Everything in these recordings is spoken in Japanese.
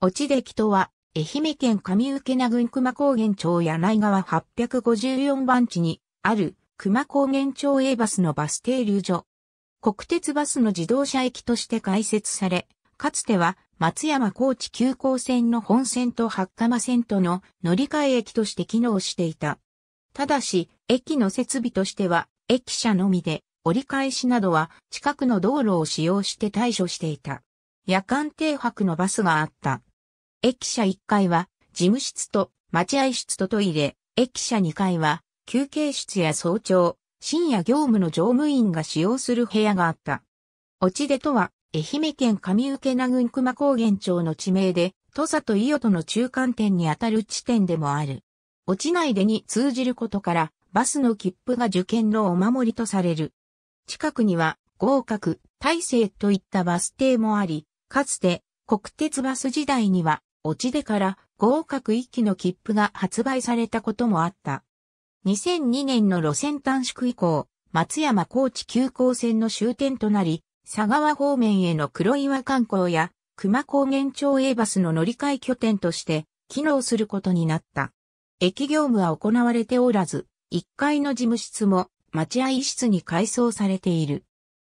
落ち出来とは、愛媛県上受名郡熊高原町柳川854番地にある熊高原町 A バスのバス停留所。国鉄バスの自動車駅として開設され、かつては松山高知急行線の本線と八釜線との乗り換え駅として機能していた。ただし、駅の設備としては、駅舎のみで、折り返しなどは近くの道路を使用して対処していた。夜間停泊のバスがあった。駅舎1階は事務室と待合室とトイレ、駅舎2階は休憩室や早朝、深夜業務の乗務員が使用する部屋があった。落ち出とは、愛媛県上受名郡熊高原町の地名で、土佐と伊予との中間点にあたる地点でもある。落ちないでに通じることから、バスの切符が受験のお守りとされる。近くには、合格、大成といったバス停もあり、かつて国鉄バス時代には落ちでから合格1期の切符が発売されたこともあった。2002年の路線短縮以降、松山高知急行線の終点となり、佐川方面への黒岩観光や熊高原町 A バスの乗り換え拠点として機能することになった。駅業務は行われておらず、1階の事務室も待合室に改装されている。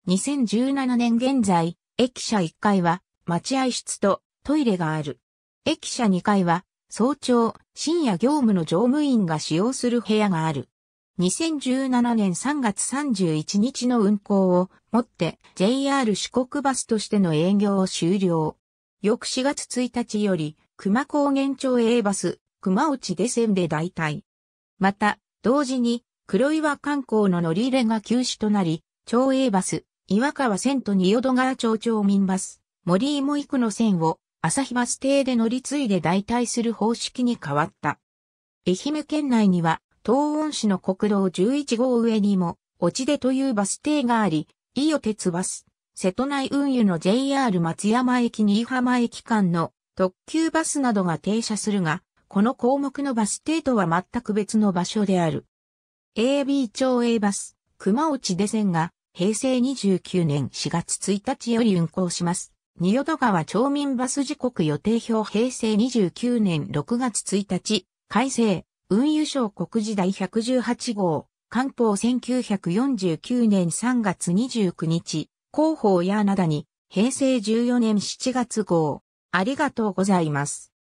2017年現在、駅舎1階は待合室とトイレがある。駅舎2階は、早朝、深夜業務の乗務員が使用する部屋がある。2017年3月31日の運行をもって JR 四国バスとしての営業を終了。翌4月1日より、熊高原町 A バス、熊内出線で代替。また、同時に、黒岩観光の乗り入れが休止となり、町 A バス、岩川線と仁淀川町町民バス、森行くの線を朝日バス停で乗り継いで代替する方式に変わった。愛媛県内には、東温市の国道11号上にも、落ち出というバス停があり、伊予鉄バス、瀬戸内運輸の JR 松山駅新居浜駅間の特急バスなどが停車するが、この項目のバス停とは全く別の場所である。AB 町 A バス、熊落出線が平成29年4月1日より運行します。仁淀川町民バス時刻予定表平成29年6月1日、改正、運輸省国時第118号、官報1949年3月29日、広報や灘に、平成14年7月号、ありがとうございます。